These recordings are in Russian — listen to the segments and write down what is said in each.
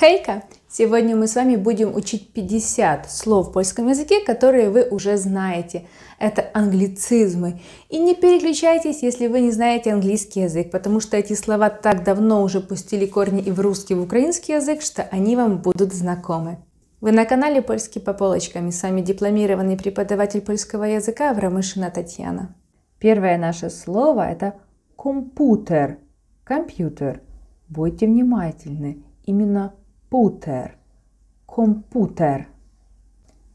Хейка! Сегодня мы с вами будем учить 50 слов в польском языке, которые вы уже знаете. Это англицизмы. И не переключайтесь, если вы не знаете английский язык, потому что эти слова так давно уже пустили корни и в русский, и в украинский язык, что они вам будут знакомы. Вы на канале «Польский по полочкам» и с вами дипломированный преподаватель польского языка Аврамышина Татьяна. Первое наше слово – это «компьютер». Компьютер. Будьте внимательны. Именно компьютер, компьютер.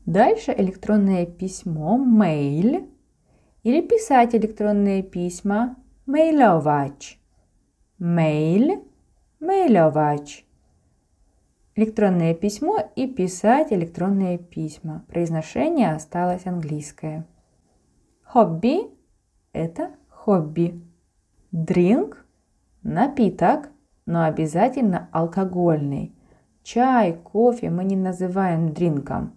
Дальше электронное письмо, mail. Или писать электронные письма, mailовать. Mail, mailовать. Электронное письмо и писать электронные письма. Произношение осталось английское. Хобби – это хобби. Drink – напиток, но обязательно алкогольный – Чай, кофе мы не называем дринком.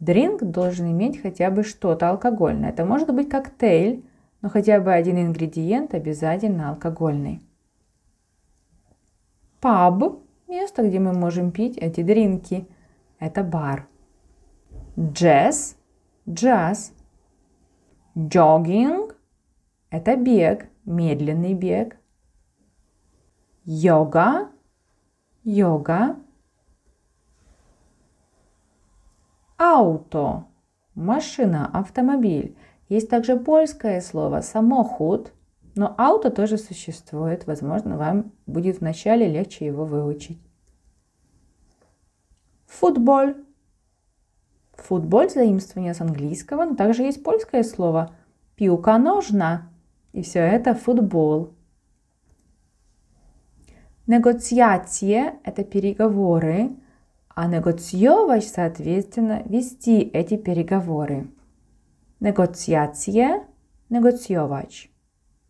Дринк должен иметь хотя бы что-то алкогольное. Это может быть коктейль, но хотя бы один ингредиент обязательно алкогольный. Паб – место, где мы можем пить эти дринки. Это бар. Джаз – джаз. Джогинг – это бег, медленный бег. Йога – йога. Auto – машина, автомобиль. Есть также польское слово «самоход», но «ауто» тоже существует. Возможно, вам будет вначале легче его выучить. Футбол. Футбол заимствование с английского, но также есть польское слово пиука ножна», и все это футбол. Негоциация – это переговоры, а негоциовать, соответственно, вести эти переговоры. Негоциация, негоциовать.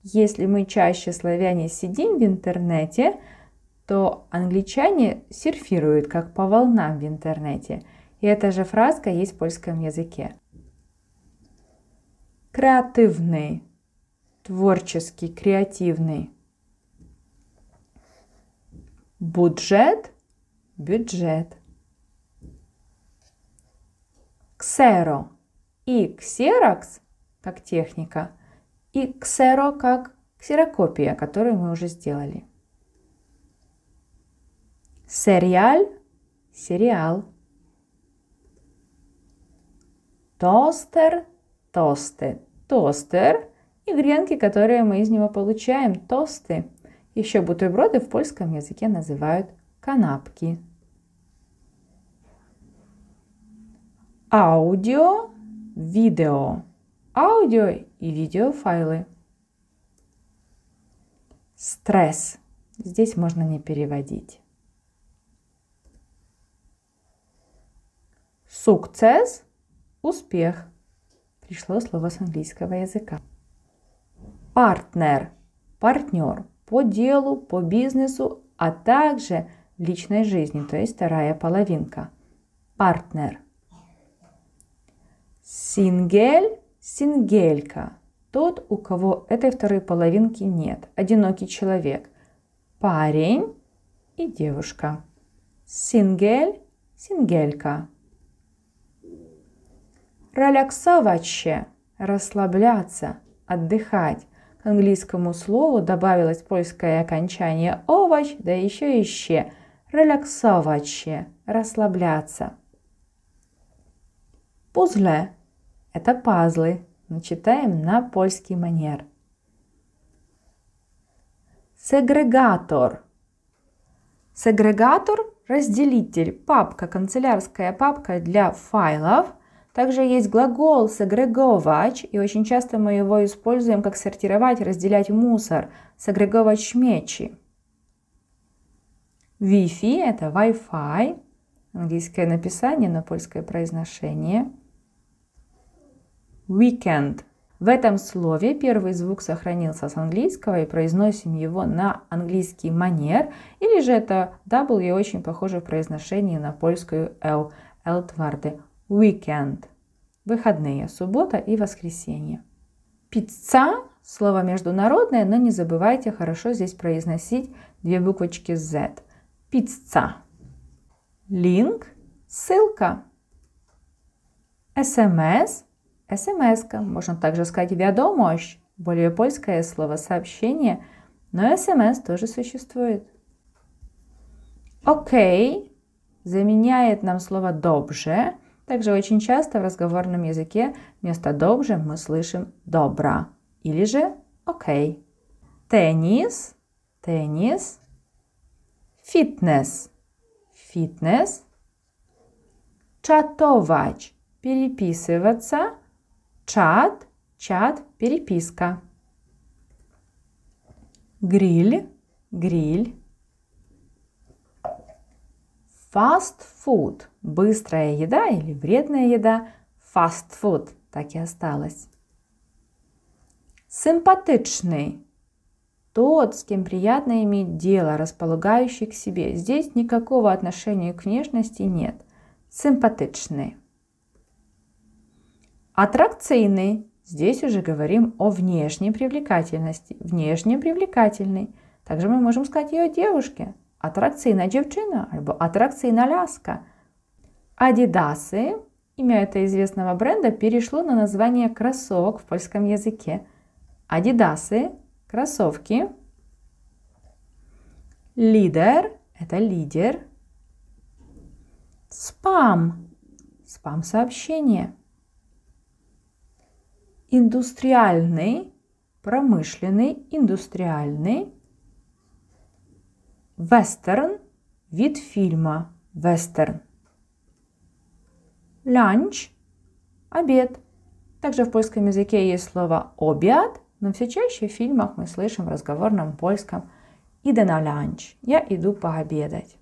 Если мы чаще славяне сидим в интернете, то англичане серфируют как по волнам в интернете. И эта же фразка есть в польском языке. Креативный, творческий, креативный. Бюджет, бюджет ксеро. И ксерокс как техника, и ксеро как ксерокопия, которую мы уже сделали. Сериал – сериал. Тостер – тосты. Тостер и гренки, которые мы из него получаем – тосты. Еще бутерброды в польском языке называют канапки. аудио, видео, аудио и видеофайлы. Стресс. Здесь можно не переводить. Сукцес – успех. Пришло слово с английского языка. Партнер – партнер по делу, по бизнесу, а также в личной жизни, то есть вторая половинка. Партнер. Сингель, сингелька. Тот, у кого этой второй половинки нет. Одинокий человек. Парень и девушка. Сингель, сингелька. Релаксоваче – расслабляться, отдыхать. К английскому слову добавилось польское окончание «овощ», да еще и «ще». Релаксоваче – расслабляться. Пузле это пазлы, но читаем на польский манер. Сегрегатор. Сегрегатор – разделитель, папка, канцелярская папка для файлов. Также есть глагол «сегреговать», и очень часто мы его используем как сортировать, разделять мусор, сегреговать шмечи. Wi-Fi – это Wi-Fi, английское написание на польское произношение – weekend. В этом слове первый звук сохранился с английского и произносим его на английский манер, или же это W очень похоже в произношении на польскую L, L тварды. Weekend. Выходные, суббота и воскресенье. Пицца – слово международное, но не забывайте хорошо здесь произносить две буквочки Z. Пицца. Линк – ссылка. СМС смс Можно также сказать «вядомощь», более польское слово «сообщение», но смс тоже существует. «Окей» заменяет нам слово «добже». Также очень часто в разговорном языке вместо «добже» мы слышим «добра» или же «окей». Теннис, теннис, фитнес, фитнес, чатовать, переписываться – чат, чат, переписка. Гриль, гриль. Fast food – быстрая еда или вредная еда. Fast food – так и осталось. Симпатичный – тот, с кем приятно иметь дело, располагающий к себе. Здесь никакого отношения к внешности нет. Симпатичный – Аттракционный. Здесь уже говорим о внешней привлекательности. Внешне привлекательный. Также мы можем сказать ее девушке. Аттракційна девчина або аттракційна ляска. Адидасы, имя этого известного бренда, перешло на название кроссовок в польском языке. Адидасы – кроссовки. Лидер – это лидер. Спам – спам-сообщение индустриальный, промышленный, индустриальный, вестерн, вид фильма вестерн. Ланч – обед. Также в польском языке есть слово «обед», но все чаще в фильмах мы слышим в разговорном польском «иdę на ланч» – «я иду пообедать».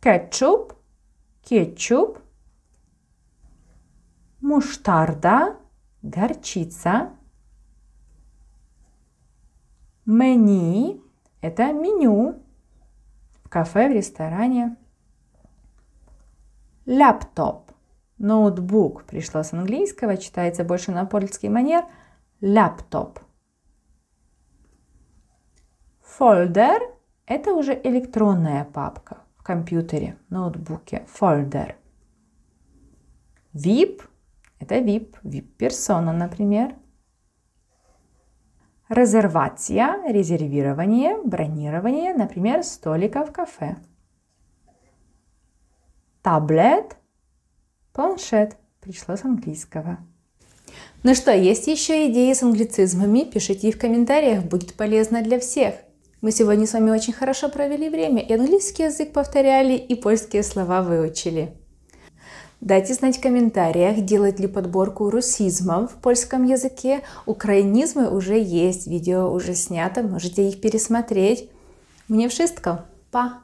Кетчуп – кетчуп муштарда, горчица. Мени – это меню в кафе, в ресторане. Ляптоп – ноутбук. Пришло с английского, читается больше на польский манер. Ляптоп. Фолдер – это уже электронная папка в компьютере, ноутбуке. Фолдер. вип это VIP, VIP-персона, например. Резервация, резервирование, бронирование, например, столика в кафе. Таблет, планшет, пришло с английского. Ну что, есть еще идеи с англицизмами? Пишите их в комментариях, будет полезно для всех. Мы сегодня с вами очень хорошо провели время, и английский язык повторяли, и польские слова выучили. Дайте знать в комментариях, делать ли подборку русизмов в польском языке. Украинизмы уже есть, видео уже снято, можете их пересмотреть. Мне вшистко. Па!